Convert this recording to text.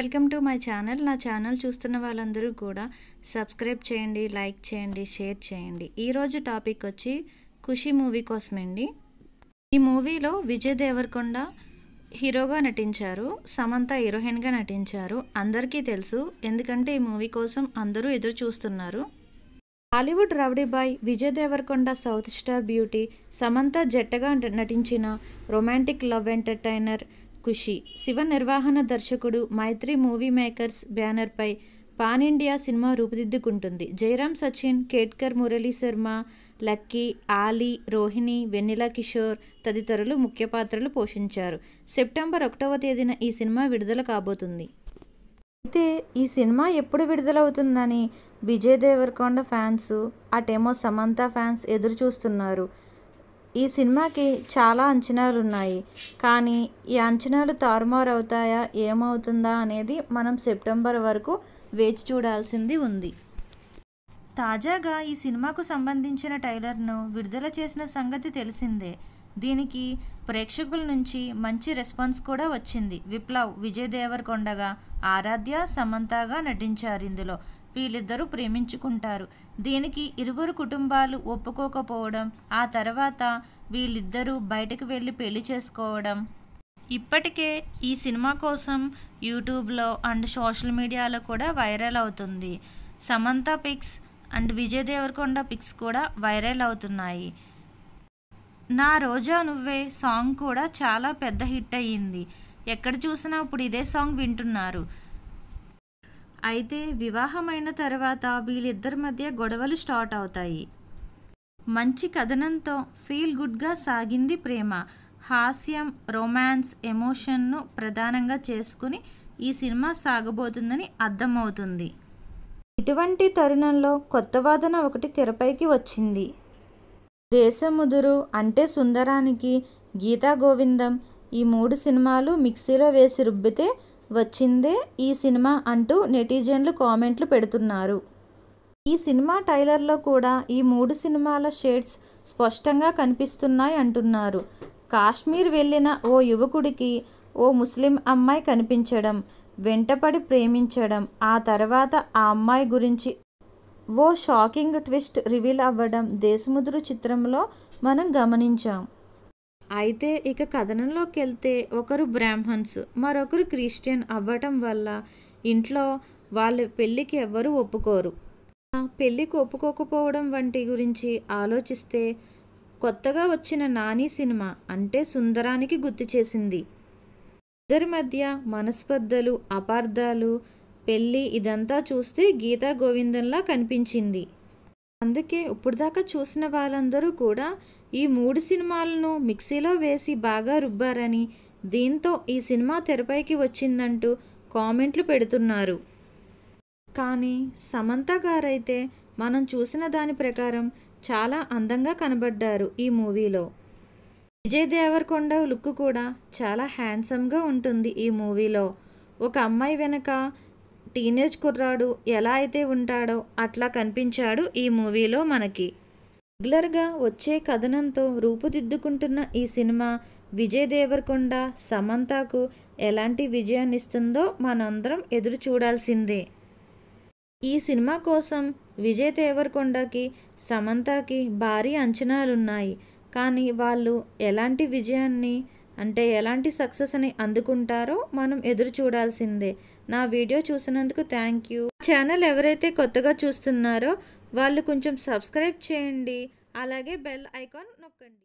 welcome to my channel నా channel చూస్తున్న వాళ్ళందరూ కూడా సబ్స్క్రైబ్ చేయండి లైక్ చేయండి షేర్ చేయండి ఈరోజు టాపిక్ వచ్చి ఖుషి మూవీ కోసమండి ఈ మూవీలో విజయ్ దేవరకొండ హీరోగా నటించారు సమంత హీరోయిన్గా నటించారు అందరికీ తెలుసు ఎందుకంటే ఈ మూవీ కోసం అందరూ ఎదురు చూస్తున్నారు Hollywood boy Vijay Deverakonda south star beauty Samantha జట్టగా నటించిన romantic love entertainer Kushi Siva నిర్వహణ దర్శకుడు మైత్రి మూవీ మేకర్స్ బ్యానర్పై పాన్ ఇండియా సినిమా రూపుదిద్దుకుంటుంది జయరాం సచిన్ కేట్కర్ మురళీ శర్మ లక్కీ ఆలీ రోహిణి వెన్నెల కిషోర్ తదితరులు ముఖ్య పాత్రలు పోషించారు సెప్టెంబర్ ఒకటవ తేదీన ఈ సినిమా విడుదల కాబోతుంది అయితే ఈ సినిమా ఎప్పుడు విడుదలవుతుందని విజయ్ దేవరకొండ ఫ్యాన్స్ అటేమో సమంత ఫ్యాన్స్ ఎదురు చూస్తున్నారు ఈ సినిమాకి చాలా అంచనాలు ఉన్నాయి కానీ ఈ అంచనాలు తారుమారు అవుతాయా ఏమవుతుందా అనేది మనం సెప్టెంబర్ వరకు వేచి చూడాల్సింది ఉంది తాజాగా ఈ సినిమాకు సంబంధించిన టైలర్ను విడుదల చేసిన సంగతి తెలిసిందే దీనికి ప్రేక్షకుల నుంచి మంచి రెస్పాన్స్ కూడా వచ్చింది విప్లవ్ విజయ్ దేవరకొండగా ఆరాధ్య సమంతగా నటించారు ఇందులో వీళ్ళిద్దరూ ప్రేమించుకుంటారు దీనికి ఇరువురు కుటుంబాలు ఒప్పుకోకపోవడం ఆ తర్వాత వీళ్ళిద్దరూ బయటకు వెళ్ళి పెళ్లి చేసుకోవడం ఇప్పటికే ఈ సినిమా కోసం యూట్యూబ్లో అండ్ సోషల్ మీడియాలో కూడా వైరల్ అవుతుంది Samantha pics and Vijay Deverakonda pics కూడా వైరల్ అవుతున్నాయి నా రోజా నువ్వే సాంగ్ కూడా చాలా పెద్ద హిట్ అయ్యింది ఎక్కడ చూసినా ఇప్పుడు ఇదే సాంగ్ వింటున్నారు అయితే వివాహమైన తర్వాత వీళ్ళిద్దరి మధ్య గొడవలు స్టార్ట్ అవుతాయి మంచి కథనంతో ఫీల్ గుడ్గా సాగింది ప్రేమ హాస్యం రొమాన్స్ ఎమోషన్ను ప్రధానంగా చేసుకుని ఈ సినిమా సాగబోతుందని అర్థమవుతుంది ఇటువంటి తరుణంలో కొత్త వాదన ఒకటి తెరపైకి వచ్చింది దేశముదురు అంటే సుందరానికి గీతా గోవిందం ఈ మూడు సినిమాలు మిక్సీలో వేసి రుబ్బితే వచ్చిందే ఈ సినిమా అంటూ నెటిజన్లు కామెంట్లు పెడుతున్నారు ఈ సినిమా టైలర్లో కూడా ఈ మూడు సినిమాల షేడ్స్ స్పష్టంగా కనిపిస్తున్నాయి అంటున్నారు కాశ్మీర్ వెళ్ళిన ఓ యువకుడికి ఓ ముస్లిం అమ్మాయి కనిపించడం వెంటపడి ప్రేమించడం ఆ తర్వాత ఆ అమ్మాయి గురించి ఓ షాకింగ్ ట్విస్ట్ రివీల్ అవ్వడం దేశముద్రు చిత్రంలో మనం గమనించాం అయితే ఇక కథనంలోకి వెళ్తే ఒకరు బ్రాహ్మణ్స్ మరొకరు క్రిస్టియన్ అవ్వటం వల్ల ఇంట్లో వాళ్ళ పెళ్ళికి ఎవ్వరూ ఒప్పుకోరు పెళ్ళికి ఒప్పుకోకపోవడం వంటి గురించి ఆలోచిస్తే కొత్తగా వచ్చిన నాని సినిమా అంటే సుందరానికి గుర్తు చేసింది ఇద్దరి మధ్య మనస్పర్ధలు అపార్థాలు పెళ్ళి ఇదంతా చూస్తే గీతా గోవిందంలా కనిపించింది అందుకే ఇప్పుడు దాకా చూసిన వాళ్ళందరూ కూడా ఈ మూడు సినిమాలను మిక్సీలో వేసి బాగా రుబ్బారని దీంతో ఈ సినిమా తెరపైకి వచ్చిందంటూ కామెంట్లు పెడుతున్నారు కానీ సమంత గారైతే మనం చూసిన దాని ప్రకారం చాలా అందంగా కనబడ్డారు ఈ మూవీలో విజయ్ దేవరకొండ లుక్ కూడా చాలా హ్యాండ్సమ్గా ఉంటుంది ఈ మూవీలో ఒక అమ్మాయి వెనక టీనేజ్ కుర్రాడు ఎలా అయితే ఉంటాడో అట్లా కనిపించాడు ఈ మూవీలో మనకి రెగ్యులర్గా వచ్చే కథనంతో రూపుదిద్దుకుంటున్న ఈ సినిమా విజయ్ దేవరకొండ సమంతకు ఎలాంటి విజయాన్ని ఇస్తుందో మనందరం ఎదురు చూడాల్సిందే ఈ సినిమా కోసం విజయ్ దేవరకొండకి సమంతకి భారీ అంచనాలున్నాయి కానీ వాళ్ళు ఎలాంటి విజయాన్ని అంటే ఎలాంటి సక్సెస్ని అందుకుంటారో మనం ఎదురు చూడాల్సిందే నా వీడియో చూసినందుకు థ్యాంక్ యూ ఛానల్ ఎవరైతే కొత్తగా చూస్తున్నారో వాళ్ళు కొంచెం సబ్స్క్రైబ్ చేయండి అలాగే బెల్ ఐకాన్ నొక్కండి